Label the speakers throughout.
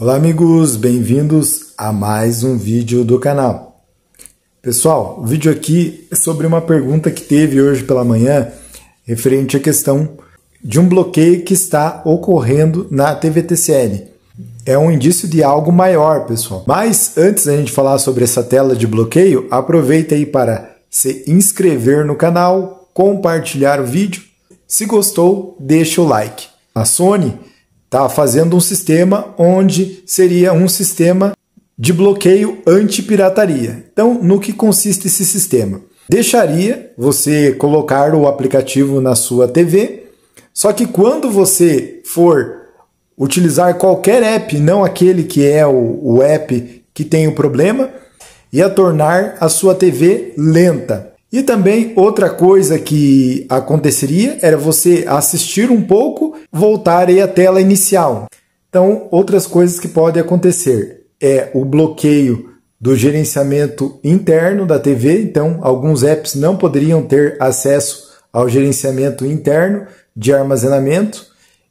Speaker 1: Olá amigos, bem-vindos a mais um vídeo do canal. Pessoal, o vídeo aqui é sobre uma pergunta que teve hoje pela manhã referente à questão de um bloqueio que está ocorrendo na TVTCL. É um indício de algo maior, pessoal. Mas antes da gente falar sobre essa tela de bloqueio, aproveita aí para se inscrever no canal, compartilhar o vídeo. Se gostou, deixa o like. A Sony Está fazendo um sistema onde seria um sistema de bloqueio anti-pirataria. Então, no que consiste esse sistema? Deixaria você colocar o aplicativo na sua TV, só que quando você for utilizar qualquer app, não aquele que é o, o app que tem o problema, ia tornar a sua TV lenta. E também outra coisa que aconteceria era você assistir um pouco, voltar aí à tela inicial. Então, outras coisas que podem acontecer é o bloqueio do gerenciamento interno da TV, então alguns apps não poderiam ter acesso ao gerenciamento interno de armazenamento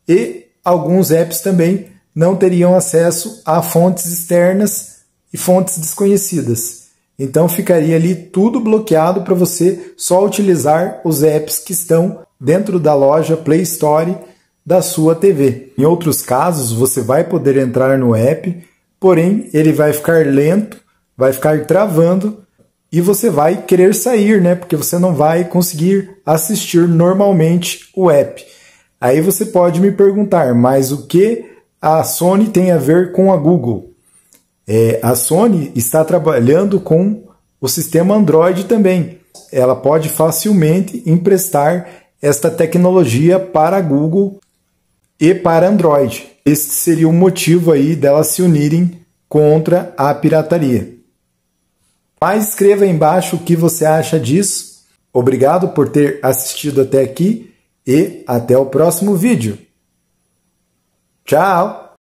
Speaker 1: e alguns apps também não teriam acesso a fontes externas e fontes desconhecidas. Então ficaria ali tudo bloqueado para você só utilizar os apps que estão dentro da loja Play Store da sua TV. Em outros casos, você vai poder entrar no app, porém ele vai ficar lento, vai ficar travando e você vai querer sair, né? Porque você não vai conseguir assistir normalmente o app. Aí você pode me perguntar, mas o que a Sony tem a ver com a Google? É, a Sony está trabalhando com o sistema Android também. Ela pode facilmente emprestar esta tecnologia para Google e para Android. Este seria o motivo aí delas se unirem contra a pirataria. Mas escreva aí embaixo o que você acha disso. Obrigado por ter assistido até aqui e até o próximo vídeo. Tchau!